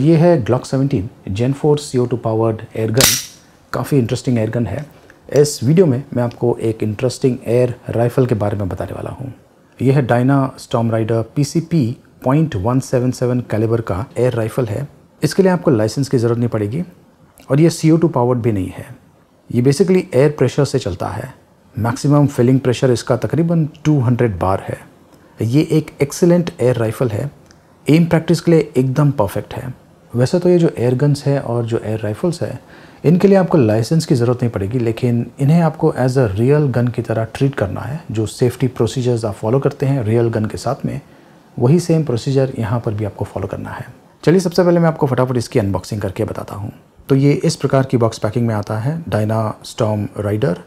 ये है Glock 17 Gen four C O two powered airgun काफ़ी इंटरेस्टिंग एयरगन है इस वीडियो में मैं आपको एक इंटरेस्टिंग एयर राइफल के बारे में बताने वाला हूँ यह है Diana Storm rider P C P point one seven seven calibre का एयर राइफल है इसके लिए आपको लाइसेंस की ज़रूरत नहीं पड़ेगी और यह सी ओ टू पावर्ड भी नहीं है ये बेसिकली एयर प्रेशर से चलता है मैक्सिमम फिलिंग प्रेशर इसका तकरीबन 200 बार है ये एक एक्सेलेंट एयर राइफ़ल है एम प्रैक्टिस के लिए एकदम परफेक्ट है वैसे तो ये जो एयर गन्स है और जो एयर राइफल्स है इनके लिए आपको लाइसेंस की ज़रूरत नहीं पड़ेगी लेकिन इन्हें आपको एज अ रियल गन की तरह ट्रीट करना है जो सेफ्टी प्रोसीजर्स आप फॉलो करते हैं रियल गन के साथ में वही सेम प्रोसीजर यहाँ पर भी आपको फॉलो करना है चलिए सबसे पहले मैं आपको फटाफट इसकी अनबॉक्सिंग करके बताता हूँ तो ये इस प्रकार की बॉक्स पैकिंग में आता है डायना स्टॉम राइडर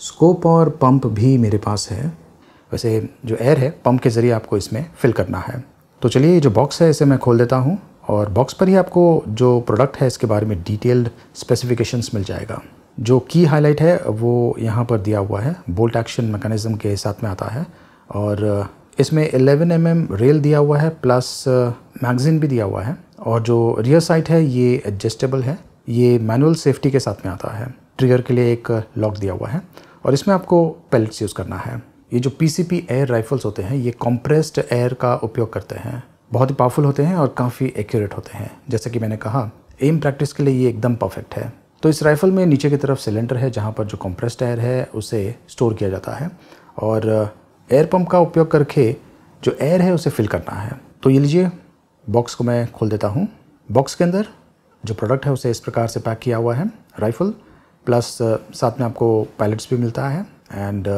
स्कोप और पंप भी मेरे पास है वैसे जो एयर है पंप के ज़रिए आपको इसमें फिल करना है तो चलिए ये जो बॉक्स है इसे मैं खोल देता हूँ और बॉक्स पर ही आपको जो प्रोडक्ट है इसके बारे में डिटेल्ड स्पेसिफिकेशंस मिल जाएगा जो की हाईलाइट है वो यहाँ पर दिया हुआ है बोल्ट एक्शन मैकेनिज़्म के साथ में आता है और uh, इसमें 11 एम mm रेल दिया हुआ है प्लस मैगज़ीन uh, भी दिया हुआ है और जो रियर साइट है ये एडजस्टेबल है ये मैनुअल सेफ्टी के साथ में आता है ट्रिगर के लिए एक लॉक दिया हुआ है और इसमें आपको पेल्ट यूज़ करना है ये जो पी एयर राइफल्स होते हैं ये कॉम्प्रेस्ड एयर का उपयोग करते हैं बहुत ही पावरफुल होते हैं और काफ़ी एक्यूरेट होते हैं जैसे कि मैंने कहा एम प्रैक्टिस के लिए ये एकदम परफेक्ट है तो इस राइफ़ल में नीचे की तरफ सिलेंडर है जहाँ पर जो कंप्रेस एयर है उसे स्टोर किया जाता है और एयर uh, पंप का उपयोग करके जो एयर है उसे फिल करना है तो ये लीजिए बॉक्स को मैं खोल देता हूँ बॉक्स के अंदर जो प्रोडक्ट है उसे इस प्रकार से पैक किया हुआ है राइफ़ल प्लस uh, साथ में आपको पैलेट्स भी मिलता है एंड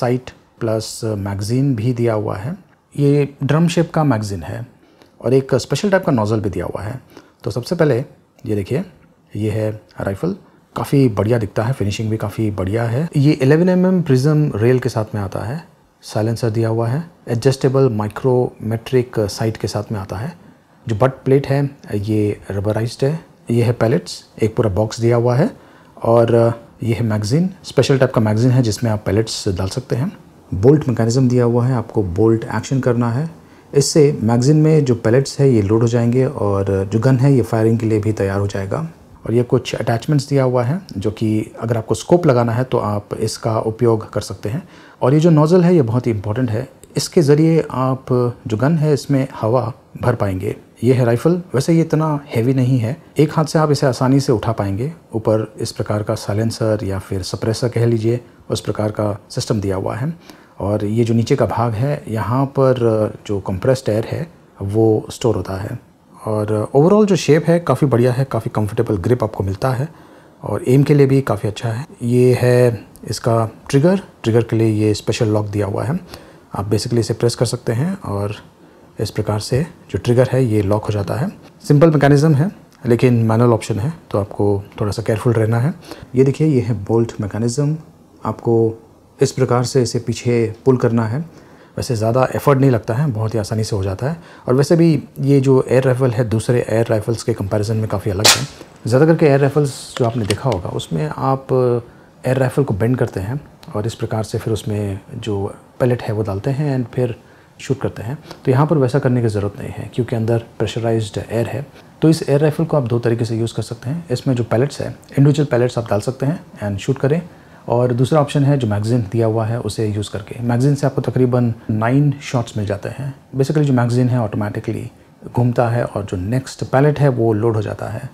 साइट प्लस मैगज़ीन भी दिया हुआ है ये ड्रम शेप का मैगज़ीन है और एक स्पेशल टाइप का नोज़ल भी दिया हुआ है तो सबसे पहले ये देखिए ये है राइफ़ल काफ़ी बढ़िया दिखता है फिनिशिंग भी काफ़ी बढ़िया है ये 11 एम एम प्रिज्म रेल के साथ में आता है साइलेंसर दिया हुआ है एडजस्टेबल माइक्रोमेट्रिक साइट के साथ में आता है जो बट प्लेट है ये रबराइज है ये है पैलेट्स एक पूरा बॉक्स दिया हुआ है और ये है मैगज़ीन स्पेशल टाइप का मैगज़ीन है जिसमें आप पैलेट्स डाल सकते हैं बोल्ट मैकेनिज़्म दिया हुआ है आपको बोल्ट एक्शन करना है इससे मैगज़ीन में जो पैलेट्स है ये लोड हो जाएंगे और जो गन है ये फायरिंग के लिए भी तैयार हो जाएगा और ये कुछ अटैचमेंट्स दिया हुआ है जो कि अगर आपको स्कोप लगाना है तो आप इसका उपयोग कर सकते हैं और ये जो नोज़ल है ये बहुत ही इंपॉर्टेंट है इसके ज़रिए आप जो गन है इसमें हवा भर पाएंगे ये है राइफ़ल वैसे ये इतना हैवी नहीं है एक हाथ से आप इसे आसानी से उठा पाएंगे ऊपर इस प्रकार का साइलेंसर या फिर सप्रेसर कह लीजिए उस प्रकार का सिस्टम दिया हुआ है और ये जो नीचे का भाग है यहाँ पर जो कंप्रेस्ड एयर है वो स्टोर होता है और ओवरऑल जो शेप है काफ़ी बढ़िया है काफ़ी कंफर्टेबल ग्रिप आपको मिलता है और एम के लिए भी काफ़ी अच्छा है ये है इसका ट्रिगर ट्रिगर के लिए ये स्पेशल लॉक दिया हुआ है आप बेसिकली इसे प्रेस कर सकते हैं और इस प्रकार से जो ट्रिगर है ये लॉक हो जाता है सिंपल मैकेनिज़म है लेकिन मैनुअल ऑप्शन है तो आपको थोड़ा सा केयरफुल रहना है ये देखिए ये है बोल्ट मैकेनिज़म आपको इस प्रकार से इसे पीछे पुल करना है वैसे ज़्यादा एफर्ट नहीं लगता है बहुत ही आसानी से हो जाता है और वैसे भी ये जो एयर राइफ़ल है दूसरे एयर राइफ़ल्स के कंपैरिजन में काफ़ी अलग है ज़्यादा करके एयर राइफ़ल्स जो आपने देखा होगा उसमें आप एयर uh, राइफ़ल को बेंड करते हैं और इस प्रकार से फिर उसमें जो पैलेट है वो डालते हैं एंड फिर शूट करते हैं तो यहाँ पर वैसा करने की ज़रूरत नहीं है क्योंकि अंदर प्रेशराइज एयर है तो इस एयर राइफ़ल को आप दो तरीके से यूज़ कर सकते हैं इसमें जो पैलेट्स है इंडिविजुअल पैलेट्स आप डाल सकते हैं एंड शूट करें और दूसरा ऑप्शन है जो मैगज़ीन दिया हुआ है उसे यूज़ करके मैगज़ीन से आपको तकरीबन नाइन शॉट्स मिल जाते हैं बेसिकली जो मैगज़ीन है ऑटोमेटिकली घूमता है और जो नेक्स्ट पैलेट है वो लोड हो जाता है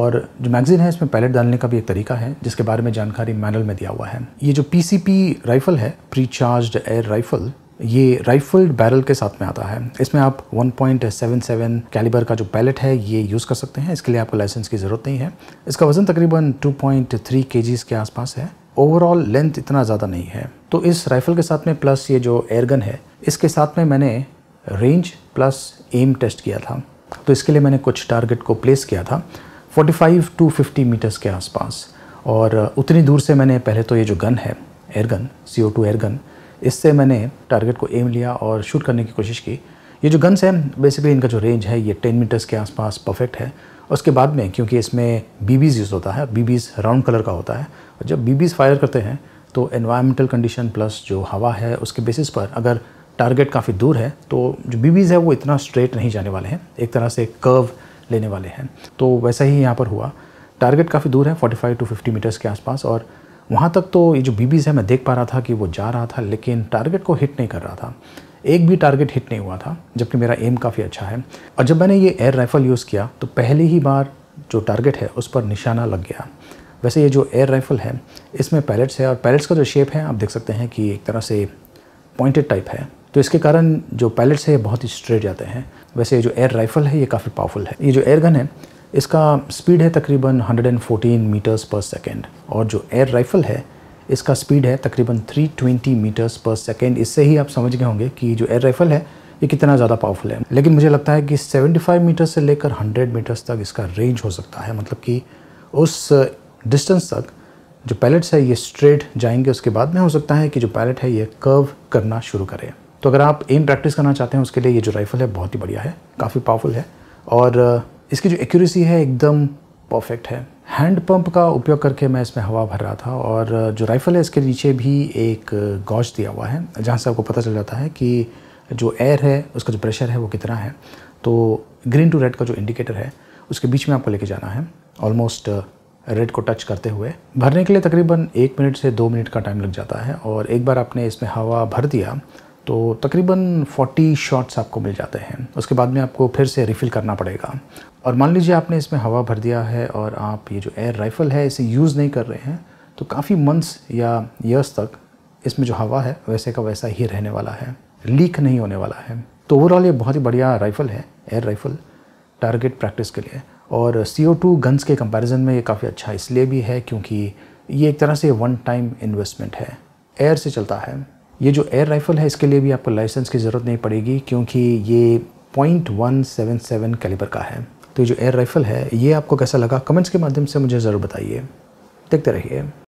और जो मैगज़ीन है इसमें पैलेट डालने का भी एक तरीका है जिसके बारे में जानकारी मैनल में दिया हुआ है ये जो पी राइफ़ल है प्री चार्ज एयर राइफ़ल ये राइफल्ड बैरल के साथ में आता है इसमें आप 1.77 कैलिबर का जो पैलेट है ये यूज़ कर सकते हैं इसके लिए आपको लाइसेंस की ज़रूरत नहीं है इसका वज़न तकरीबन 2.3 पॉइंट के आसपास है ओवरऑल लेंथ इतना ज़्यादा नहीं है तो इस राइफ़ल के साथ में प्लस ये जो एयरगन है इसके साथ में मैंने रेंज प्लस एम टेस्ट किया था तो इसके लिए मैंने कुछ टारगेट को प्लेस किया था 45 टू 50 मीटर्स के आसपास और उतनी दूर से मैंने पहले तो ये जो गन है airgun C O two airgun इससे मैंने टारगेट को एम लिया और शूट करने की कोशिश की ये जो गन्स हैं बेसिकली इनका जो रेंज है ये टेन मीटर्स के आसपास परफेक्ट है उसके बाद में क्योंकि इसमें बीबीज़ यूज़ होता है बीबीज़ राउंड कलर का होता है और जब बीबीज़ फायर करते हैं तो एनवायरमेंटल कंडीशन प्लस जो हवा है उसके बेसिस पर अगर टारगेट काफ़ी दूर है तो जो बीबीज़ है वो इतना स्ट्रेट नहीं जाने वाले हैं एक तरह से कर्व लेने वाले हैं तो वैसा ही यहाँ पर हुआ टारगेट काफ़ी दूर है 45 टू 50 मीटर्स के आसपास और वहाँ तक तो ये जो बीबीज़ है मैं देख पा रहा था कि वो जा रहा था लेकिन टारगेट को हिट नहीं कर रहा था एक भी टारगेट हिट नहीं हुआ था जबकि मेरा एम काफ़ी अच्छा है और जब मैंने ये एयर राइफ़ल यूज़ किया तो पहली ही बार जो टारगेट है उस पर निशाना लग गया वैसे ये जो एयर राइफ़ल है इसमें पैलेट्स है और पैलेट्स का जो शेप है आप देख सकते हैं कि एक तरह से पॉइंटेड टाइप है तो इसके कारण जो पैलेट्स है बहुत ही स्ट्रेट जाते हैं वैसे ये जो एयर राइफ़ल है ये काफ़ी पावरफुल है ये जो एयर गन है इसका स्पीड है तकरीबन 114 मीटर्स पर सेकेंड और जो एयर राइफ़ल है इसका स्पीड है तकरीबन 320 मीटर्स पर सेकेंड इससे ही आप समझ गए होंगे कि जो एयर राइफल है ये कितना ज़्यादा पावरफुल है लेकिन मुझे लगता है कि 75 मीटर से लेकर 100 मीटर्स तक इसका रेंज हो सकता है मतलब कि उस डिस्टेंस uh, तक जो पैलेट्स है ये स्ट्रेट जाएंगे उसके बाद में हो सकता है कि जो पैलेट है ये कर्व करना शुरू करे तो अगर आप एम प्रैक्टिस करना चाहते हैं उसके लिए ये जो राइफ़ल है बहुत ही बढ़िया है काफ़ी पावरफुल है और uh, इसकी जो एक्यूरेसी है एकदम परफेक्ट है हैंड पंप का उपयोग करके मैं इसमें हवा भर रहा था और जो राइफ़ल है इसके नीचे भी एक गॉज दिया हुआ है जहाँ से आपको पता चल जाता है कि जो एयर है उसका जो प्रेशर है वो कितना है तो ग्रीन टू रेड का जो इंडिकेटर है उसके बीच में आपको लेके जाना है ऑलमोस्ट रेड uh, को टच करते हुए भरने के लिए तकरीबन एक मिनट से दो मिनट का टाइम लग जाता है और एक बार आपने इसमें हवा भर दिया तो तकरीबन 40 शॉट्स आपको मिल जाते हैं उसके बाद में आपको फिर से रिफ़िल करना पड़ेगा और मान लीजिए आपने इसमें हवा भर दिया है और आप ये जो एयर राइफ़ल है इसे यूज़ नहीं कर रहे हैं तो काफ़ी मंथ्स या ईयर्स तक इसमें जो हवा है वैसे का वैसा ही रहने वाला है लीक नहीं होने वाला है तो ओवरऑल ये बहुत ही बढ़िया राइफ़ल है एयर राइफ़ल टारगेट प्रैक्टिस के लिए और सी ओ टू गन्स के कंपैरिजन में ये काफ़ी अच्छा इसलिए भी है क्योंकि ये एक तरह से वन टाइम इन्वेस्टमेंट है एयर से चलता है ये जो एयर राइफ़ल है इसके लिए भी आपको लाइसेंस की ज़रूरत नहीं पड़ेगी क्योंकि ये point one seven seven calibre का है तो ये जो एयर राइफ़ल है ये आपको कैसा लगा कमेंट्स के माध्यम से मुझे ज़रूर बताइए देखते रहिए